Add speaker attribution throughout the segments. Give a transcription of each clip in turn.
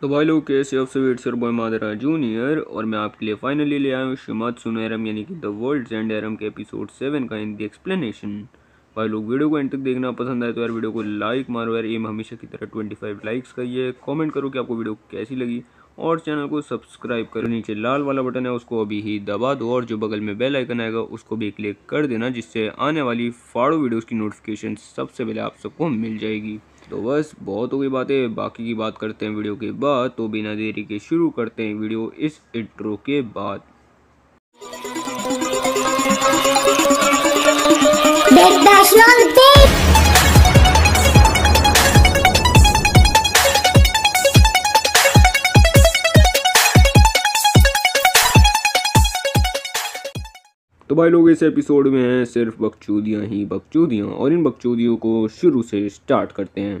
Speaker 1: तो भाई लोग कैसे आप सभी सर बॉय मादरा जूनियर और मैं आपके लिए फाइनली ले आया हूँ श्रीमद सुन एरम यानी कि द वर्ल्ड एंड एरम के एपिसोड सेवन का इन दी एक्सप्लेनेशन भाई लोग वीडियो को एंड तक देखना पसंद आए तो यार वीडियो को लाइक मारो यार एम हमेशा की तरह ट्वेंटी फाइव लाइक्स का ये कॉमेंट करो कि आपको वीडियो कैसी लगी और चैनल को सब्सक्राइब करो नीचे लाल वाला बटन है उसको अभी ही दबा दो और जो बगल में बेल आइकन आएगा उसको भी क्लिक कर देना जिससे आने वाली फाड़ो वीडियोज़ की नोटिफिकेशन सबसे पहले आप सबको मिल जाएगी तो बस बहुत हो गई बातें बाकी की बात करते हैं वीडियो के बाद तो बिना देरी के शुरू करते हैं वीडियो इस इंट्रो के बाद Big तो भाई लोग इस एपिसोड में हैं सिर्फ बकचूदियाँ ही बकचूदियाँ और इन बकचूदियों को शुरू से स्टार्ट करते हैं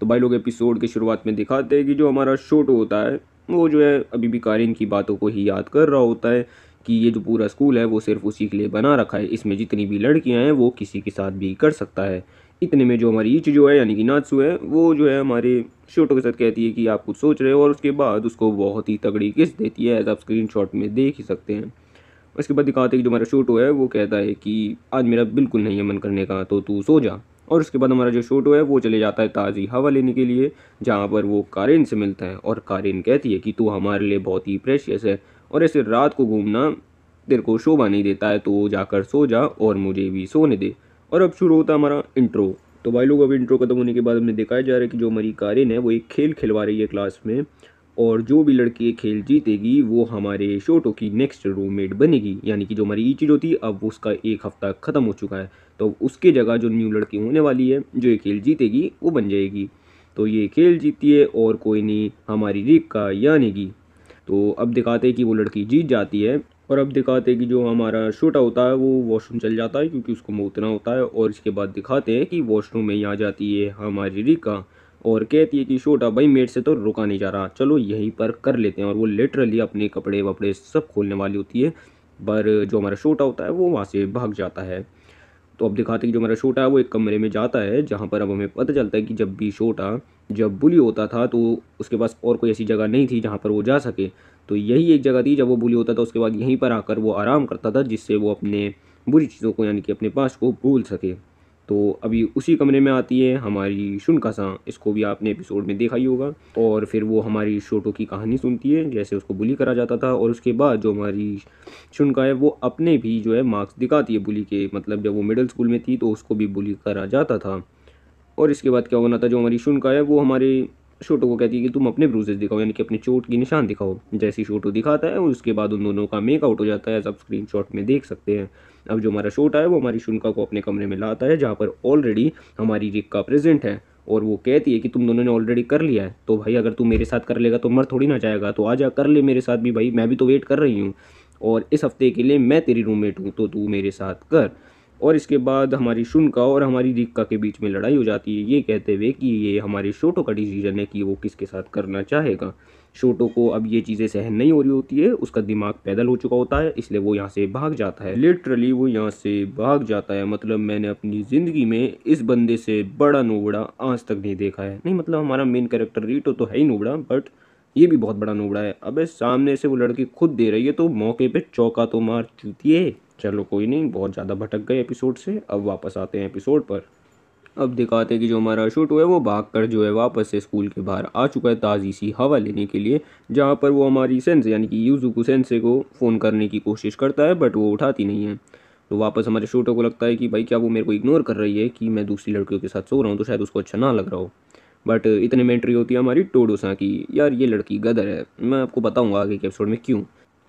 Speaker 1: तो भाई लोग एपिसोड की शुरुआत में दिखाते हैं कि जो हमारा शोटो होता है वो जो है अभी भी कारिन की बातों को ही याद कर रहा होता है कि ये जो पूरा स्कूल है वो सिर्फ उसी के लिए बना रखा है इसमें जितनी भी लड़कियाँ हैं वो किसी के साथ भी कर सकता है इतने में जो हमारी ईच जो है यानी कि नाचू है वो जो है हमारे शोटो के साथ कहती है कि आप कुछ सोच रहे हो और उसके बाद उसको बहुत ही तगड़ी किस देती है एज आप स्क्रीन में देख ही सकते हैं उसके बाद दिखाते हैं कि जो हमारा शोटो है वो कहता है कि आज मेरा बिल्कुल नहीं है मन करने का तो तू सो जा और उसके बाद हमारा जो शोटो है वो चले जाता है ताज़ी हवा लेने के लिए जहाँ पर वो कारिन से मिलता है और कारिन कहती है कि तू हमारे लिए बहुत ही प्रेशियस है और ऐसे रात को घूमना तेरे को शोभा नहीं देता है तो जाकर सो जा और मुझे भी सोने दे और अब शुरू होता है हमारा इंट्रो तो भाई लोग अब इंट्रो खत्म होने के बाद हमने देखा जा रहा है कि जो हमारी कारिन है वो एक खेल खिलवा रही है क्लास में और जो भी लड़की खेल जीतेगी वो हमारे शोटो की नेक्स्ट रूममेट बनेगी यानी कि जो हमारी ई चीज होती है अब उसका एक हफ्ता ख़त्म हो चुका है तो उसके जगह जो न्यू लड़की होने वाली है जो ये खेल जीतेगी वो बन जाएगी तो ये खेल जीती है और कोई नहीं हमारी रिक का यानी कि तो अब दिखाते कि वो लड़की जीत जाती है और अब दिखाते हैं कि जो हमारा छोटा होता है वो वॉशरूम चल जाता है क्योंकि उसको मोतना होता है और इसके बाद दिखाते हैं कि वॉशरूम में ही आ जाती है हमारी रिका और कहती है कि छोटा भाई मेट से तो रुका नहीं जा रहा चलो यहीं पर कर लेते हैं और वो लिटरली अपने कपड़े वपड़े सब खोलने वाली होती है पर जो हमारा छोटा होता है वो वहाँ से भाग जाता है तो अब दिखाते हैं कि जो हमारा छोटा है वो एक कमरे में जाता है जहाँ पर अब हमें पता चलता है कि जब भी छोटा जब बुली होता था तो उसके पास और कोई ऐसी जगह नहीं थी जहाँ पर वो जा सके तो यही एक जगह थी जब वो बुली होता था उसके बाद यहीं पर आकर वो आराम करता था जिससे वो अपने बुरी चीज़ों को यानी कि अपने पास को भूल सके तो अभी उसी कमरे में आती है हमारी शुनकासा इसको भी आपने एपिसोड में देखा ही होगा और फिर वो हमारी शोटो की कहानी सुनती है जैसे उसको बुली करा जाता था और उसके बाद जो हमारी शुनका है वो अपने भी जो है मार्क्स दिखाती है बुली के मतलब जब वो मिडिल स्कूल में थी तो उसको भी बुली करा जाता था और इसके बाद क्या होना था जो हमारी शुनका है वो हमारे शोटो को कहती है कि तुम अपने ब्रूजेस दिखाओ यानी कि अपने चोट की निशान दिखाओ जैसे शोटो दिखाता है उसके बाद उन दोनों का मेकआउट हो जाता है सब स्क्रीन में देख सकते हैं अब जो हमारा शोटा है वो हमारी शुनका को अपने कमरे में लाता है जहाँ पर ऑलरेडी हमारी रिक्का प्रेजेंट है और वो कहती है कि तुम दोनों ने ऑलरेडी कर लिया है तो भाई अगर तू मेरे साथ कर लेगा तो मर थोड़ी ना जाएगा तो जा कर ले मेरे साथ भी भाई मैं भी तो वेट कर रही हूँ और इस हफ्ते के लिए मैं तेरी रूममेट हूँ तो तू मेरे साथ कर और इसके बाद हमारी शुनका और हमारी रिक्का के बीच में लड़ाई हो जाती है ये कहते हुए कि ये हमारे शोटो का डिसीजन है कि वो किसके साथ करना चाहेगा शोटो को अब ये चीज़ें सहन नहीं हो रही होती है उसका दिमाग पैदल हो चुका होता है इसलिए वो यहाँ से भाग जाता है लिटरली वो यहाँ से भाग जाता है मतलब मैंने अपनी ज़िंदगी में इस बंदे से बड़ा नोबड़ा आज तक नहीं देखा है नहीं मतलब हमारा मेन करेक्टर रीटो तो है ही नोबड़ा बट ये भी बहुत बड़ा नोबड़ा है अब सामने से वो लड़की खुद दे रही है तो मौके पर चौका तो मार है चलो कोई नहीं बहुत ज़्यादा भटक गए एपिसोड से अब वापस आते हैं एपिसोड पर अब दिखाते हैं कि जो हमारा शूट हुआ है वो भाग कर जो है वापस से स्कूल के बाहर आ चुका है ताज़ी सी हवा लेने के लिए जहाँ पर वो हमारी सेंसे यानी कि यूजुको सेंसे को फ़ोन करने की कोशिश करता है बट वो उठाती नहीं है तो वापस हमारे शूटों को लगता है कि भाई क्या वो मेरे को इग्नोर कर रही है कि मैं दूसरी लड़कियों के साथ सो रहा हूँ तो शायद उसको अच्छा ना लग रहा हो बट इतने मेंट्री होती है हमारी टोडोसा की यार ये लड़की गदर है मैं आपको बताऊँगा आगे के एपिसोड में क्यों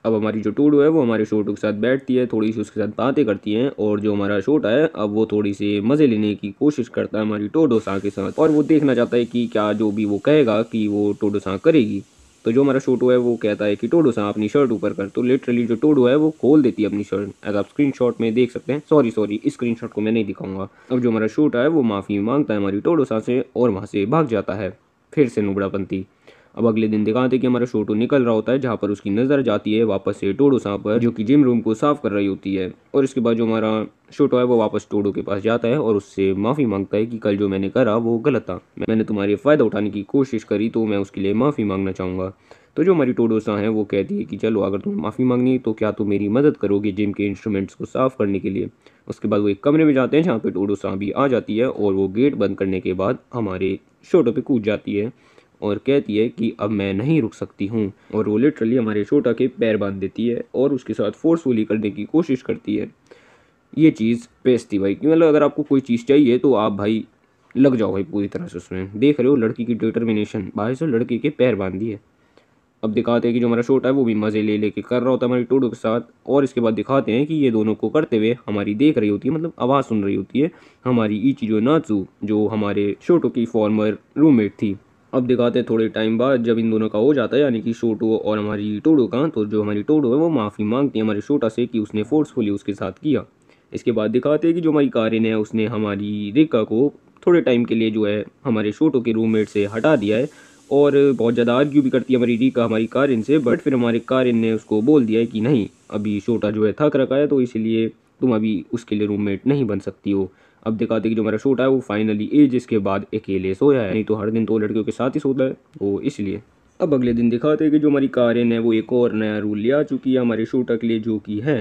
Speaker 1: अब हमारी जो टोडो है वो हमारे शोटू के साथ बैठती है थोड़ी सी उसके साथ बातें करती है और जो हमारा शोटा है अब वो थोड़ी सी मज़े लेने की कोशिश करता है हमारी टोडो के साथ और वो देखना चाहता है कि क्या जो भी वो कहेगा कि वो टोडो करेगी तो जो हमारा शोटू है वो कहता है कि टोडो अपनी शर्ट ऊपर कर तो लिटरली जो टोडो है वो खोल देती है अपनी शर्ट अगर आप स्क्रीन में देख सकते हैं सॉरी सॉरी इस स्क्रीनशॉट को मैं नहीं दिखाऊंगा अब जो हमारा शोटा है वो माफ़ी मांगता है हमारी टोडो से और वहाँ से भाग जाता है फिर से नुबड़ा अब अगले दिन दिखाते कि हमारा शोटो तो निकल रहा होता है जहाँ पर उसकी नज़र जाती है वापस से टोडो साहब पर जो कि जिम रूम को साफ कर रही होती है और इसके बाद जो हमारा शोटो तो है वो वापस टोडो के पास जाता है और उससे माफ़ी मांगता है कि कल जो मैंने करा वो गलत था मैंने तुम्हारे फ़ायदा उठाने की कोशिश करी तो मैं उसके लिए माफ़ी मांगना चाहूँगा तो जो हमारी टोडोसा हैं वो कहती है कि चलो अगर तुम्हें माफ़ी मांगनी है तो क्या तुम मेरी मदद करोगे जिम के इंस्ट्रूमेंट्स को साफ़ करने के लिए उसके बाद वो एक कमरे में जाते हैं जहाँ पे टोडोसा भी आ जाती है और वो गेट बंद करने के बाद हमारे शोटो पे कूद जाती है और कहती है कि अब मैं नहीं रुक सकती हूँ और वो लिटरली हमारे छोटा के पैर बांध देती है और उसके साथ फोर्सफुली करने की कोशिश करती है ये चीज़ बेचती भाई कि मतलब अगर आपको कोई चीज़ चाहिए तो आप भाई लग जाओ भाई पूरी तरह से उसमें देख रहे हो लड़की की डिटर्मिनेशन भाई से लड़के के पैर बांध दिए अब दिखाते हैं कि जो हमारा छोटा है वो भी मज़े ले लेके कर रहा होता है हमारी टोडो के साथ और इसके बाद दिखाते हैं कि ये दोनों को करते हुए हमारी देख रही होती है मतलब आवाज़ सुन रही होती है हमारी ईची जो नाचू जो हमारे छोटो की फॉर्मर रूममेट थी अब दिखाते हैं थोड़े टाइम बाद जब इन दोनों का हो जाता है यानी कि शोटो और हमारी टोडो का तो जो हमारी टोडो है वो माफ़ी मांगती है हमारे शोटा से कि उसने फोर्सफुली उसके साथ किया इसके बाद दिखाते हैं कि जो हमारी कारिन है उसने हमारी रिका को थोड़े टाइम के लिए जो है हमारे शोटो के रूम से हटा दिया है और बहुत ज़्यादा आर्ग्यू भी करती है हमारी रिका हमारी कारिन से बट फिर हमारे कारिन ने उसको बोल दिया है कि नहीं अभी शोटा जो है थक रखा है तो इसलिए तुम अभी उसके लिए रूममेट नहीं बन सकती हो अब दिखाते कि जो मेरा छोटा है वो फाइनली एज इसके बाद अकेले सोया है नहीं तो हर दिन तो लड़कियों के साथ ही सोता है वो इसलिए अब अगले दिन दिखाते हैं कि जो हमारी कारेन है वो एक और नया रूल ले आ चुकी है हमारे छोटा के लिए जो कि है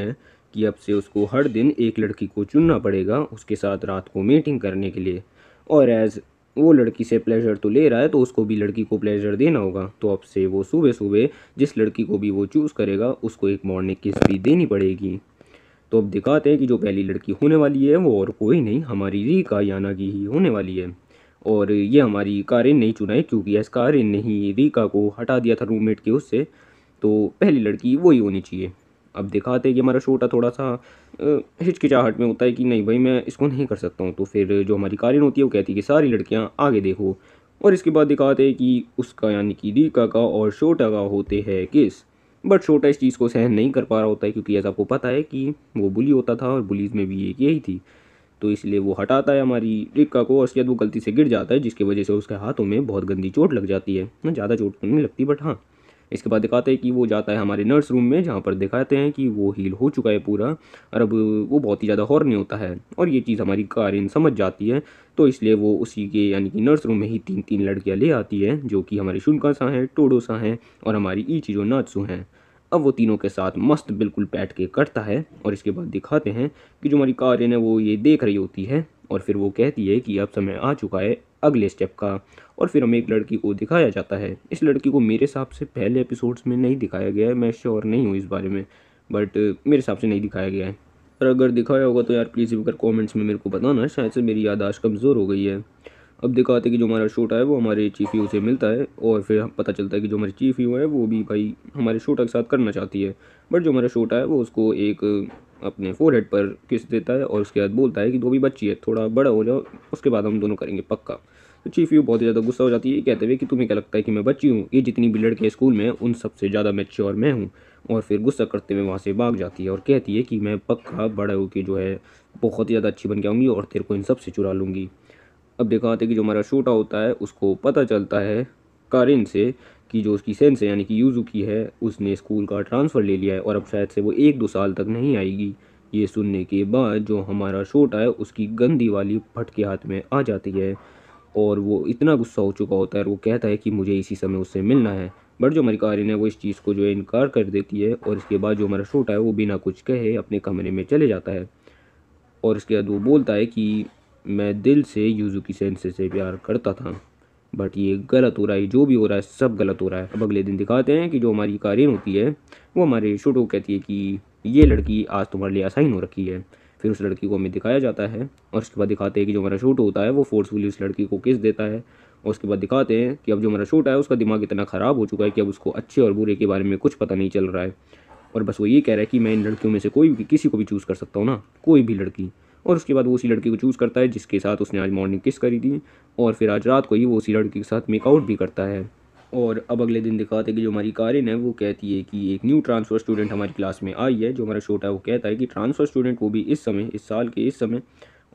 Speaker 1: कि अब से उसको हर दिन एक लड़की को चुनना पड़ेगा उसके साथ रात को मीटिंग करने के लिए और एज़ वो लड़की से प्लेजर तो ले रहा है तो उसको भी लड़की को प्लेजर देना होगा तो अब से वो सुबह सुबह जिस लड़की को भी वो चूज़ करेगा उसको एक मॉर्निंग किस भी देनी पड़ेगी तो अब दिखाते हैं कि जो पहली लड़की होने वाली है वो और कोई नहीं हमारी रीका याना की ही होने वाली है और ये हमारी कारिन नहीं चुना है क्योंकि एस कारिन ने ही रीका को हटा दिया था रूममेट के उससे तो पहली लड़की वही होनी चाहिए अब दिखाते हैं कि हमारा छोटा थोड़ा सा हिचकिचाहट में होता है कि नहीं भाई मैं इसको नहीं कर सकता हूँ तो फिर जो हमारी कारिन होती है वो कहती है कि सारी लड़कियाँ आगे देखो और इसके बाद दिखाते हैं कि उसका यानी कि रीका का और छोटा का होते हैं किस बट छोटा इस चीज़ को सहन नहीं कर पा रहा होता है क्योंकि ऐसा आपको पता है कि वो बुली होता था और बुलीज में भी एक यही थी तो इसलिए वो हटाता है हमारी रिक्का को और शायद वो गलती से गिर जाता है जिसकी वजह से उसके हाथों में बहुत गंदी चोट लग जाती है ज़्यादा चोट तो नहीं लगती बट हाँ इसके बाद दिखाते हैं कि वो जाता है हमारे नर्स रूम में जहाँ पर दिखाते हैं कि वो हील हो चुका है पूरा और अब वो बहुत ही ज़्यादा हॉर्नी होता है और ये चीज़ हमारी कारिन समझ जाती है तो इसलिए वो उसी के यानी कि नर्स रूम में ही तीन तीन लड़कियाँ ले आती है जो कि हमारे शुनका सा हैं टोडो सा हैं और हमारी ई चीज़ों नाचसू हैं अब वो तीनों के साथ मस्त बिल्कुल बैठ के करता है और इसके बाद दिखाते हैं कि जो हमारी कारिन है वो ये देख रही होती है और फिर वो कहती है कि अब समय आ चुका है अगले स्टेप का और फिर हमें एक लड़की को दिखाया जाता है इस लड़की को मेरे हिसाब से पहले एपिसोड्स में नहीं दिखाया गया है मैं श्योर नहीं हूँ इस बारे में बट मेरे हिसाब से नहीं दिखाया गया है और अगर दिखाया होगा तो यार प्लीज़ अगर कमेंट्स में मेरे को बताना शायद से मेरी यादाश्त कमज़ोर हो गई है अब दिखाते हैं कि जो हमारा शोटा है वो हमारे चीफ यू से मिलता है और फिर पता चलता है कि जो हमारी चीफ यू है वो भी भाई हमारे शोटा के साथ करना चाहती है बट जो हमारा शोटा है वो उसको एक अपने फोर हेड पर किस देता है और उसके बाद बोलता है कि दो भी बच्ची है थोड़ा बड़ा हो जाओ उसके बाद हम दोनों करेंगे पक्का तो चीफ यू बहुत ज़्यादा गुस्सा हो जाती है कहते हुए कि तुम्हें क्या लगता है कि मैं बच्ची हूँ ये जितनी भी लड़के स्कूल में उन सबसे ज़्यादा और मैं हूँ और फिर गुस्सा करते हुए वहाँ से भाग जाती है और कहती है कि मैं पक्का बड़ा के जो है बहुत ज़्यादा अच्छी बन के आऊँगी और तेरे को इन सब से चुरा लूँगी अब दिखाते हैं कि जो हमारा छोटा होता है उसको पता चलता है कारिन से कि जो उसकी सेंस है यानी कि यूजू की है उसने स्कूल का ट्रांसफ़र ले लिया है और अब शायद से वो एक दो साल तक नहीं आएगी ये सुनने के बाद जो हमारा छोटा है उसकी गंदी वाली फट के हाथ में आ जाती है और वो इतना गुस्सा हो चुका होता है और वो कहता है कि मुझे इसी समय उससे मिलना है बट जो हमारी कारिन है वो इस चीज़ को जो है इनकार कर देती है और इसके बाद जो हमारा छोटा है वो बिना कुछ कहे अपने कमरे में चले जाता है और इसके बाद वो बोलता है कि मैं दिल से की सेंसे से प्यार करता था बट ये गलत हो रहा है जो भी हो रहा है सब गलत हो रहा है अब अगले दिन दिखाते हैं कि जो हमारी कारीन होती है वो हमारे शूट को कहती है कि ये लड़की आज तुम्हारे लिए असाइन हो रखी है फिर उस लड़की को हमें दिखाया जाता है और उसके बाद दिखाते हैं कि जो हमारा शूट होता है वो फोर्सफुली उस लड़की को किस देता है और उसके बाद दिखाते हैं कि अब जो हमारा छोटा है उसका दिमाग इतना ख़राब हो चुका है कि अब उसको अच्छे और बुरे के बारे में कुछ पता नहीं चल रहा है और बस वो ये कह रहा है कि मैं इन लड़कियों में से कोई भी किसी को भी चूज़ कर सकता हूँ ना कोई भी लड़की और उसके बाद वो उसी लड़की को चूज़ करता है जिसके साथ उसने आज मॉर्निंग किस करी थी और फिर आज रात को ही वो उसी लड़की के साथ मेकआउट भी करता है और अब अगले दिन दिखाते कि जो हमारी कारिन है वो कहती है कि एक न्यू ट्रांसफ़र स्टूडेंट हमारी क्लास में आई है जो हमारा छोटा है वो कहता है कि ट्रांसफ़र स्टूडेंट वो भी इस समय इस साल के इस समय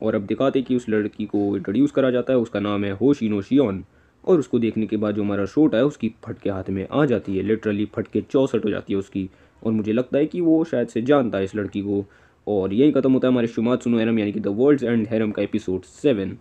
Speaker 1: और अब दिखाते कि उस लड़की को इंट्रोड्यूस करा जाता है उसका नाम है होशिनो शियोन और उसको देखने के बाद जो हमारा शोट है उसकी फट के हाथ में आ जाती है लिटरली फट के चौंसठ हो जाती है उसकी और मुझे लगता है कि वो शायद से जानता है इस लड़की को और यही ख़त्म होता है हमारे शुमात सुनो हरम यानी कि द वर्ल्ड्स एंड हरम का एपिसोड सेवन